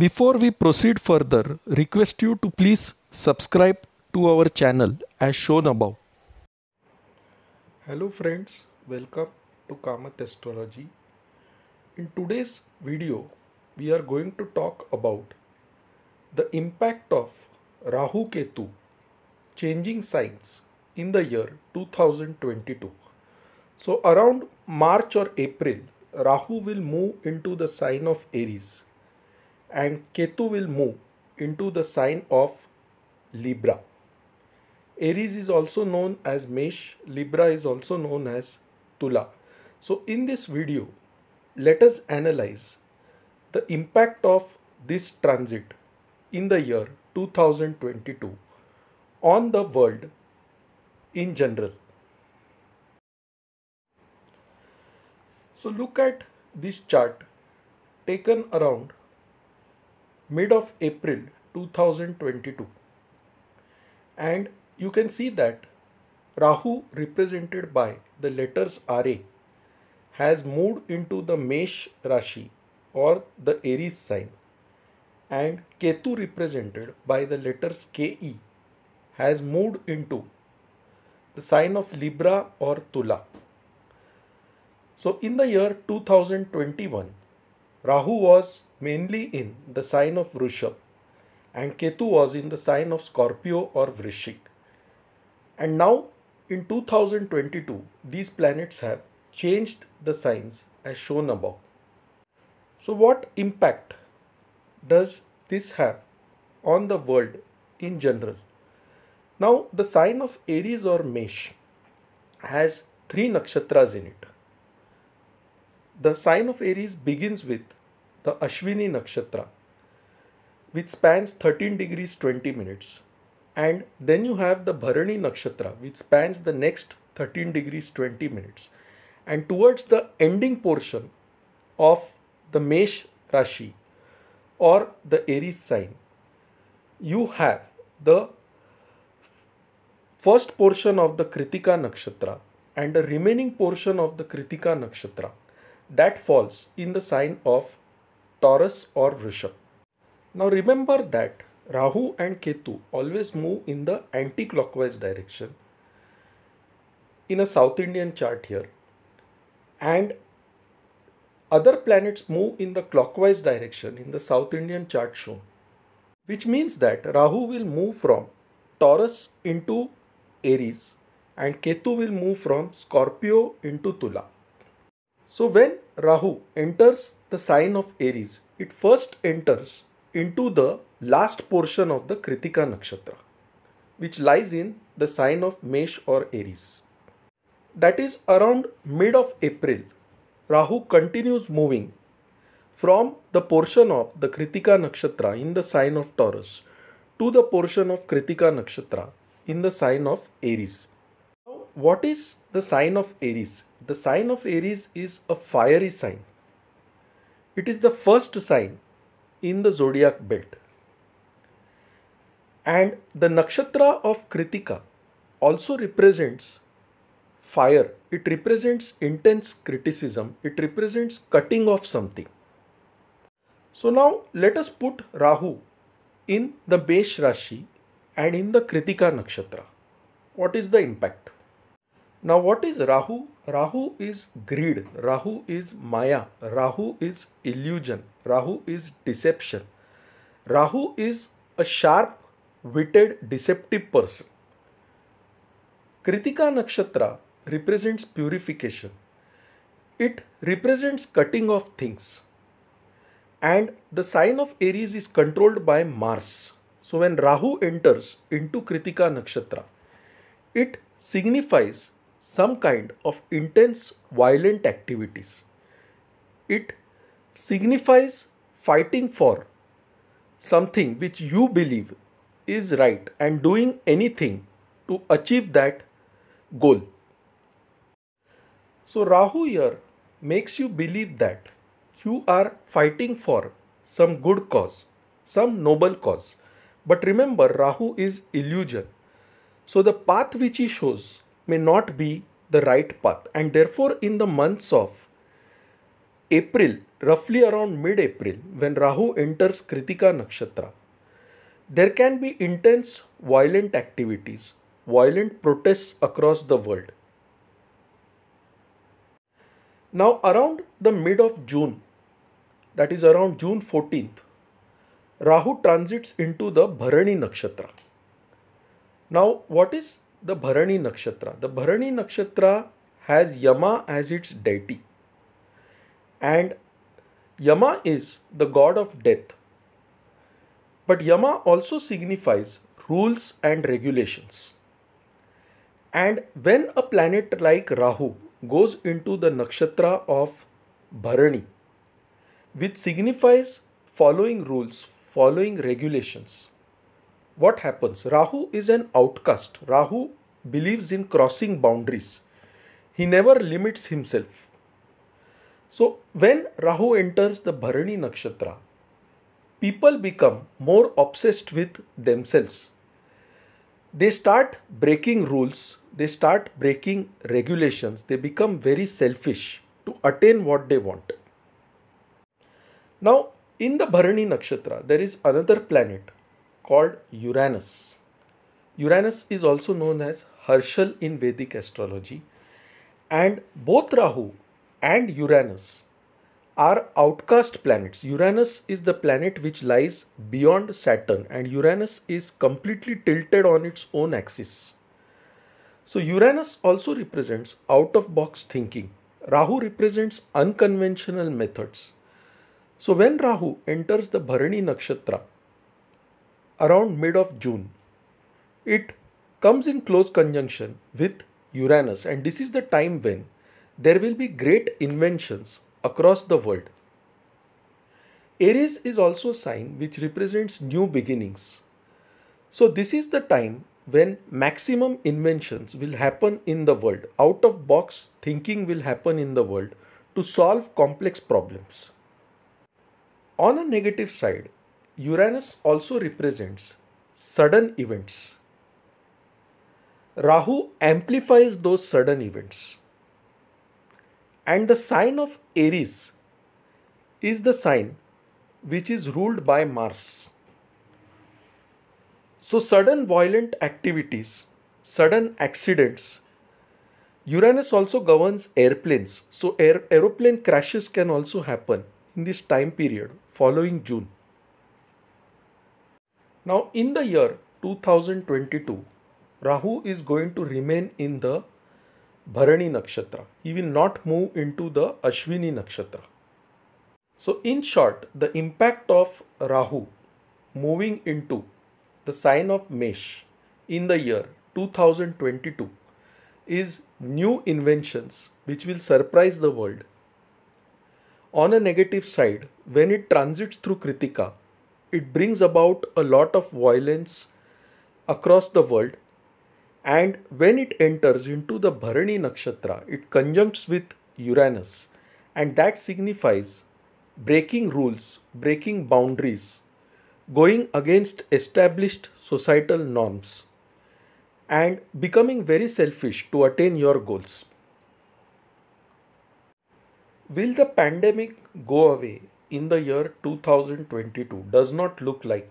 Before we proceed further, request you to please subscribe to our channel as shown above. Hello friends, welcome to Kamath Astrology. In today's video, we are going to talk about the impact of Rahu Ketu changing signs in the year 2022. So around March or April, Rahu will move into the sign of Aries and Ketu will move into the sign of Libra. Aries is also known as Mesh, Libra is also known as Tula. So, in this video, let us analyze the impact of this transit in the year 2022 on the world in general. So, look at this chart taken around mid of April 2022 and you can see that Rahu represented by the letters RA has moved into the Mesh Rashi or the Aries sign and Ketu represented by the letters KE has moved into the sign of Libra or Tula. So in the year 2021 Rahu was mainly in the sign of Vrishab and Ketu was in the sign of Scorpio or Vrishik. And now in 2022, these planets have changed the signs as shown above. So, what impact does this have on the world in general? Now, the sign of Aries or Mesh has three nakshatras in it the sign of Aries begins with the Ashwini Nakshatra, which spans 13 degrees 20 minutes. And then you have the Bharani Nakshatra, which spans the next 13 degrees 20 minutes. And towards the ending portion of the Mesh Rashi or the Aries sign, you have the first portion of the Kritika Nakshatra and the remaining portion of the Kritika Nakshatra that falls in the sign of Taurus or Vrishabh. Now remember that Rahu and Ketu always move in the anti-clockwise direction in a South Indian chart here and other planets move in the clockwise direction in the South Indian chart shown which means that Rahu will move from Taurus into Aries and Ketu will move from Scorpio into Tula. So when Rahu enters the sign of Aries, it first enters into the last portion of the Kritika Nakshatra, which lies in the sign of Mesh or Aries. That is around mid of April, Rahu continues moving from the portion of the Kritika Nakshatra in the sign of Taurus to the portion of Kritika Nakshatra in the sign of Aries what is the sign of Aries? The sign of Aries is a fiery sign. It is the first sign in the zodiac belt. And the nakshatra of Kritika also represents fire. It represents intense criticism. It represents cutting off something. So now let us put Rahu in the Mesh Rashi and in the Kritika Nakshatra. What is the impact? Now, what is Rahu? Rahu is greed, Rahu is Maya, Rahu is illusion, Rahu is deception. Rahu is a sharp witted, deceptive person. Kritika Nakshatra represents purification, it represents cutting off things. And the sign of Aries is controlled by Mars. So, when Rahu enters into Kritika Nakshatra, it signifies some kind of intense violent activities. It signifies fighting for something which you believe is right and doing anything to achieve that goal. So, Rahu here makes you believe that you are fighting for some good cause, some noble cause. But remember, Rahu is illusion. So, the path which he shows may not be the right path. And therefore, in the months of April, roughly around mid April, when Rahu enters Kritika Nakshatra, there can be intense violent activities, violent protests across the world. Now, around the mid of June, that is around June 14th, Rahu transits into the Bharani Nakshatra. Now, what is the Bharani Nakshatra. The Bharani Nakshatra has Yama as its deity. And Yama is the god of death. But Yama also signifies rules and regulations. And when a planet like Rahu goes into the nakshatra of Bharani, which signifies following rules, following regulations, what happens? Rahu is an outcast. Rahu believes in crossing boundaries. He never limits himself. So, when Rahu enters the Bharani Nakshatra, people become more obsessed with themselves. They start breaking rules, they start breaking regulations, they become very selfish to attain what they want. Now, in the Bharani Nakshatra, there is another planet called Uranus. Uranus is also known as Herschel in Vedic astrology, and both Rahu and Uranus are outcast planets. Uranus is the planet which lies beyond Saturn, and Uranus is completely tilted on its own axis. So, Uranus also represents out of box thinking. Rahu represents unconventional methods. So, when Rahu enters the Bharani Nakshatra, around mid of June. It comes in close conjunction with Uranus, and this is the time when there will be great inventions across the world. Aries is also a sign which represents new beginnings. So, this is the time when maximum inventions will happen in the world. Out of box thinking will happen in the world to solve complex problems. On a negative side, Uranus also represents sudden events. Rahu amplifies those sudden events. And the sign of Aries is the sign which is ruled by Mars. So, sudden violent activities, sudden accidents. Uranus also governs airplanes. So, air, aeroplane crashes can also happen in this time period following June. Now in the year 2022, Rahu is going to remain in the Bharani Nakshatra. He will not move into the Ashwini Nakshatra. So in short, the impact of Rahu moving into the sign of Mesh in the year 2022 is new inventions which will surprise the world. On a negative side, when it transits through Kritika, it brings about a lot of violence across the world and when it enters into the Bharani Nakshatra, it conjuncts with Uranus and that signifies breaking rules, breaking boundaries, going against established societal norms and becoming very selfish to attain your goals. Will the pandemic go away in the year 2022 does not look like.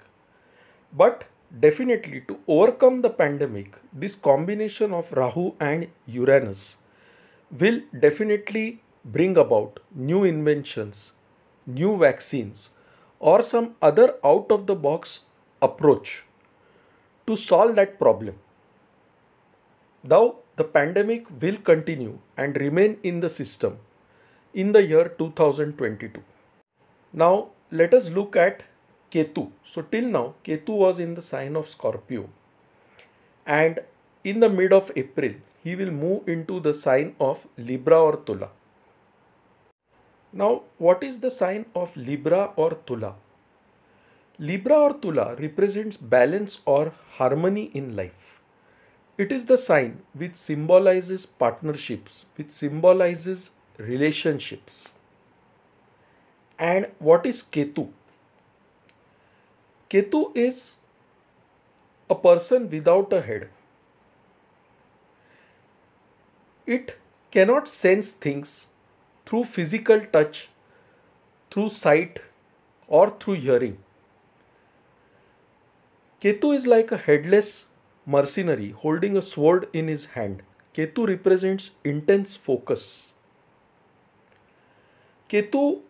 But definitely to overcome the pandemic, this combination of Rahu and Uranus will definitely bring about new inventions, new vaccines, or some other out of the box approach to solve that problem. Though the pandemic will continue and remain in the system in the year 2022. Now let us look at Ketu. So till now Ketu was in the sign of Scorpio and in the mid of April he will move into the sign of Libra or Tula. Now what is the sign of Libra or Tula? Libra or Tula represents balance or harmony in life. It is the sign which symbolizes partnerships, which symbolizes relationships. And what is Ketu? Ketu is a person without a head. It cannot sense things through physical touch, through sight, or through hearing. Ketu is like a headless mercenary holding a sword in his hand. Ketu represents intense focus. Ketu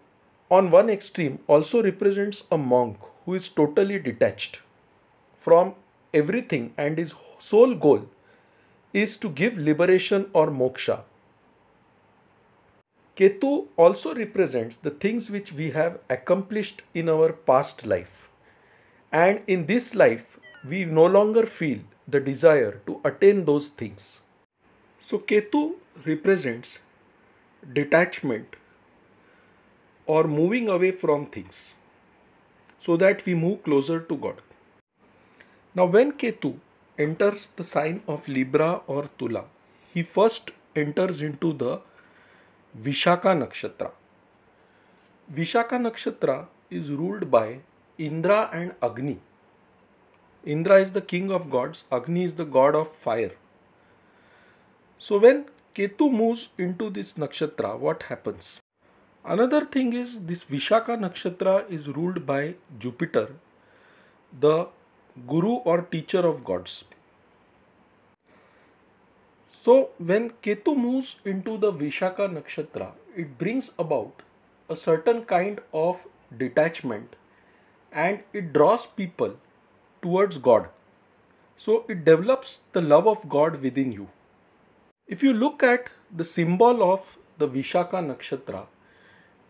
on one extreme also represents a monk who is totally detached from everything and his sole goal is to give liberation or moksha. Ketu also represents the things which we have accomplished in our past life. And in this life, we no longer feel the desire to attain those things. So, Ketu represents detachment or moving away from things so that we move closer to God. Now, when Ketu enters the sign of Libra or Tula, he first enters into the Vishaka Nakshatra. Vishaka Nakshatra is ruled by Indra and Agni. Indra is the king of gods, Agni is the god of fire. So, when Ketu moves into this nakshatra, what happens? Another thing is this Vishaka Nakshatra is ruled by Jupiter, the guru or teacher of gods. So when Ketu moves into the Vishaka Nakshatra, it brings about a certain kind of detachment and it draws people towards God. So it develops the love of God within you. If you look at the symbol of the Vishaka Nakshatra,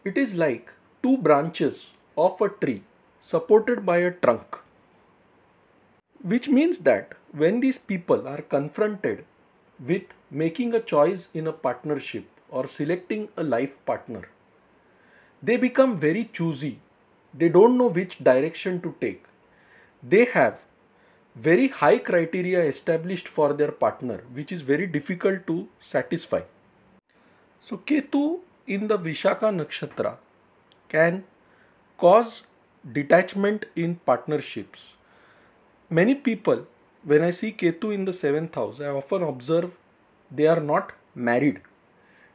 it is like two branches of a tree supported by a trunk. Which means that when these people are confronted with making a choice in a partnership or selecting a life partner, they become very choosy. They don't know which direction to take. They have very high criteria established for their partner, which is very difficult to satisfy. So, Ketu in the Vishaka Nakshatra can cause detachment in partnerships. Many people, when I see Ketu in the seventh house, I often observe they are not married.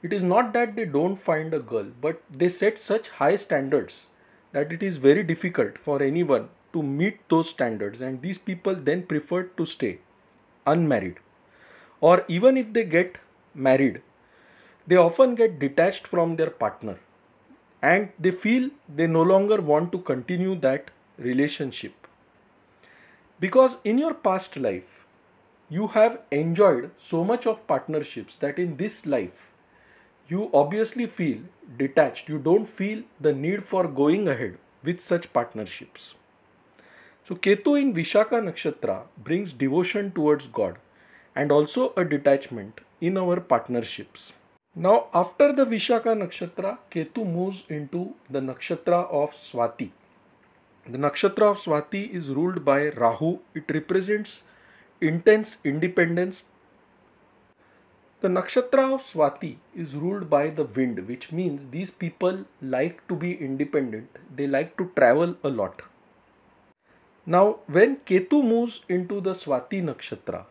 It is not that they don't find a girl, but they set such high standards that it is very difficult for anyone to meet those standards, and these people then prefer to stay unmarried. Or even if they get married, they often get detached from their partner and they feel they no longer want to continue that relationship. Because in your past life, you have enjoyed so much of partnerships that in this life, you obviously feel detached. You don't feel the need for going ahead with such partnerships. So, Ketu in Vishaka Nakshatra brings devotion towards God and also a detachment in our partnerships. Now, after the Vishaka Nakshatra, Ketu moves into the Nakshatra of Swati. The Nakshatra of Swati is ruled by Rahu. It represents intense independence. The Nakshatra of Swati is ruled by the wind, which means these people like to be independent. They like to travel a lot. Now, when Ketu moves into the Swati Nakshatra,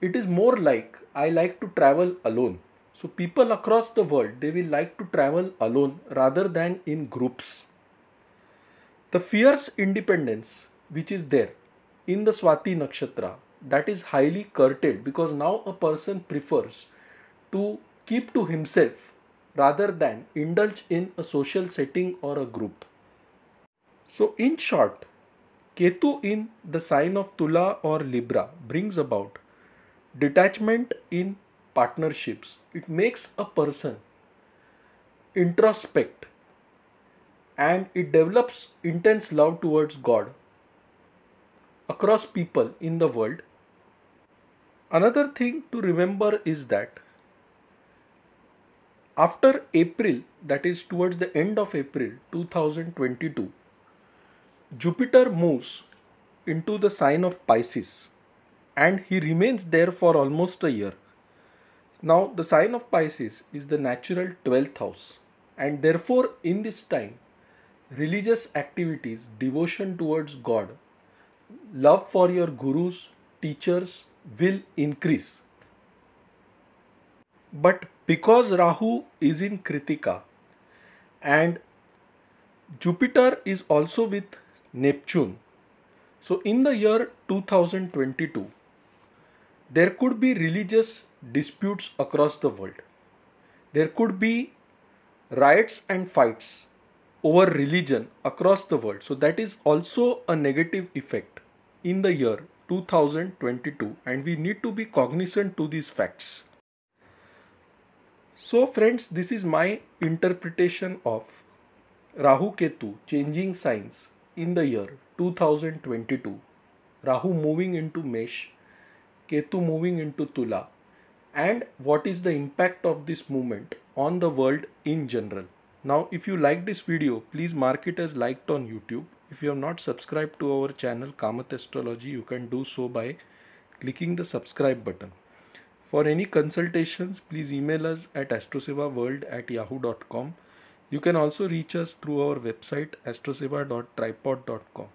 it is more like I like to travel alone so people across the world they will like to travel alone rather than in groups. The fierce independence which is there in the Swati Nakshatra that is highly curtailed because now a person prefers to keep to himself rather than indulge in a social setting or a group. So, in short, Ketu in the sign of Tula or Libra brings about detachment in partnerships it makes a person introspect and it develops intense love towards god across people in the world another thing to remember is that after april that is towards the end of april 2022 jupiter moves into the sign of pisces and he remains there for almost a year now, the sign of Pisces is the natural 12th house, and therefore, in this time, religious activities, devotion towards God, love for your gurus, teachers will increase. But because Rahu is in Kritika and Jupiter is also with Neptune, so in the year 2022, there could be religious disputes across the world. There could be riots and fights over religion across the world. So, that is also a negative effect in the year 2022, and we need to be cognizant to these facts. So, friends, this is my interpretation of Rahu Ketu changing signs in the year 2022. Rahu moving into Mesh Ketu moving into Tula and what is the impact of this movement on the world in general. Now, if you like this video, please mark it as liked on YouTube. If you have not subscribed to our channel Kamath Astrology, you can do so by clicking the subscribe button. For any consultations, please email us at astrosevaworld at yahoo.com. You can also reach us through our website astroseva.tripod.com.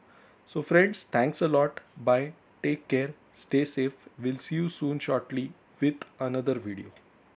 So, friends, thanks a lot. Bye. Take care. Stay safe. We'll see you soon shortly with another video.